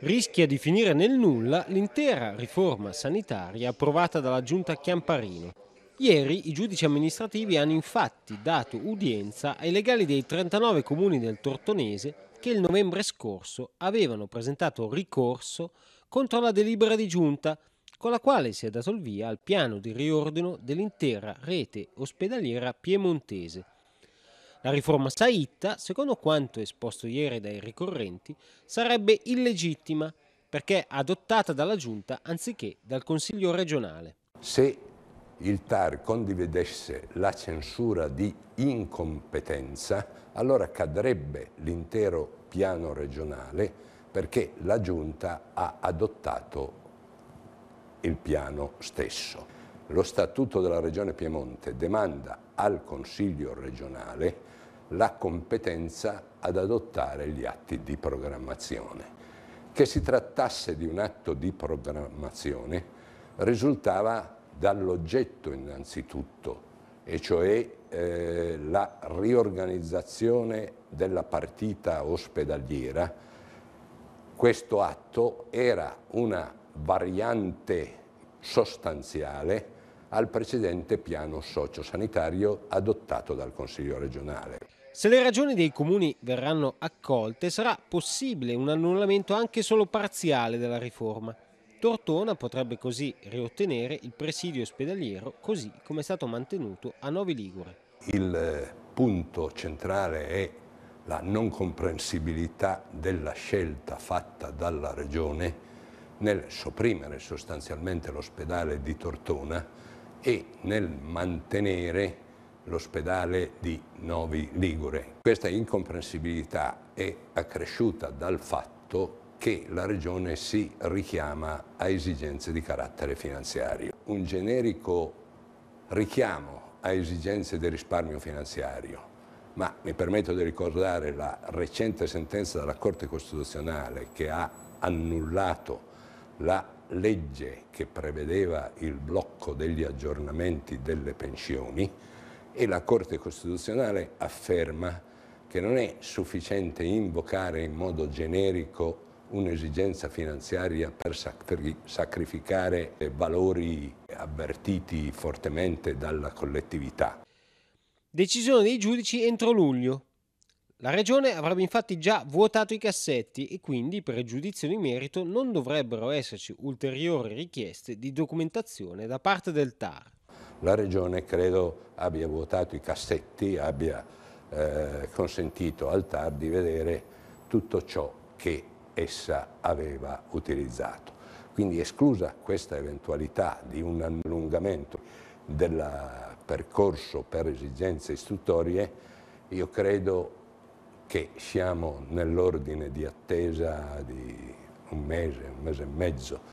rischia di finire nel nulla l'intera riforma sanitaria approvata dalla giunta Chiamparino. Ieri i giudici amministrativi hanno infatti dato udienza ai legali dei 39 comuni del Tortonese che il novembre scorso avevano presentato ricorso contro la delibera di giunta con la quale si è dato il via al piano di riordino dell'intera rete ospedaliera piemontese la riforma Saitta, secondo quanto esposto ieri dai ricorrenti, sarebbe illegittima perché adottata dalla Giunta anziché dal Consiglio regionale. Se il TAR condividesse la censura di incompetenza, allora cadrebbe l'intero piano regionale perché la Giunta ha adottato il piano stesso lo Statuto della Regione Piemonte demanda al Consiglio regionale la competenza ad adottare gli atti di programmazione. Che si trattasse di un atto di programmazione risultava dall'oggetto innanzitutto, e cioè eh, la riorganizzazione della partita ospedaliera. Questo atto era una variante sostanziale al precedente piano sociosanitario adottato dal Consiglio regionale. Se le ragioni dei comuni verranno accolte sarà possibile un annullamento anche solo parziale della riforma. Tortona potrebbe così riottenere il presidio ospedaliero così come è stato mantenuto a Novi Ligure. Il eh, punto centrale è la non comprensibilità della scelta fatta dalla Regione nel sopprimere sostanzialmente l'ospedale di Tortona e nel mantenere l'ospedale di Novi Ligure. Questa incomprensibilità è accresciuta dal fatto che la Regione si richiama a esigenze di carattere finanziario. Un generico richiamo a esigenze di risparmio finanziario, ma mi permetto di ricordare la recente sentenza della Corte Costituzionale che ha annullato la legge che prevedeva il blocco degli aggiornamenti delle pensioni e la Corte Costituzionale afferma che non è sufficiente invocare in modo generico un'esigenza finanziaria per sacrificare valori avvertiti fortemente dalla collettività. Decisione dei giudici entro luglio. La Regione avrebbe infatti già vuotato i cassetti e quindi per giudizio di merito non dovrebbero esserci ulteriori richieste di documentazione da parte del TAR. La Regione credo abbia vuotato i cassetti, abbia eh, consentito al TAR di vedere tutto ciò che essa aveva utilizzato. Quindi esclusa questa eventualità di un allungamento del percorso per esigenze istruttorie, io credo che siamo nell'ordine di attesa di un mese, un mese e mezzo